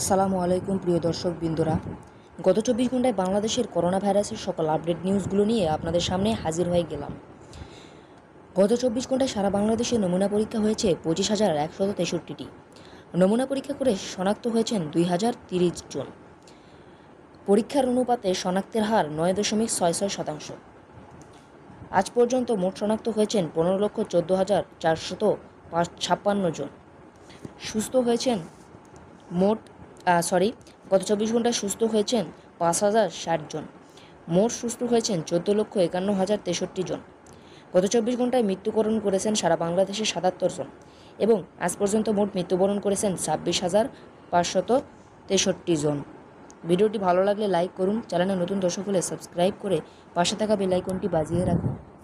আসসালামু আলাইকুম প্রিয় দর্শক বিন্দুরা গত চব্বিশ ঘন্টায় বাংলাদেশের করোনা ভাইরাসের সকল আপডেট নিউজগুলো নিয়ে আপনাদের সামনে হাজির হয়ে গেলাম গত চব্বিশ ঘন্টায় সারা বাংলাদেশে নমুনা পরীক্ষা হয়েছে পঁচিশ হাজার একশত তেষট্টিটি নমুনা পরীক্ষা করে শনাক্ত হয়েছেন দুই হাজার তিরিশ জন পরীক্ষার অনুপাতে শনাক্তের হার নয় দশমিক ছয় ছয় শতাংশ আজ পর্যন্ত মোট শনাক্ত হয়েছেন পনেরো লক্ষ চোদ্দো হাজার চারশত পাঁচ ছাপ্পান্ন জন সুস্থ হয়েছেন মোট সরি গত চব্বিশ ঘন্টায় সুস্থ হয়েছেন পাঁচ হাজার ষাট জন মোট সুস্থ হয়েছেন চোদ্দ লক্ষ একান্ন হাজার তেষট্টি জন গত চব্বিশ ঘন্টায় মৃত্যুবরণ করেছেন সারা বাংলাদেশে সাতাত্তর জন এবং আজ পর্যন্ত মোট মৃত্যুবরণ করেছেন ছাব্বিশ হাজার পাঁচশত তেষট্টি জন ভিডিওটি ভালো লাগলে লাইক করুন চ্যানেলে নতুন দর্শক হলে সাবস্ক্রাইব করে পাশে থাকা বেলাইকনটি বাজিয়ে রাখুন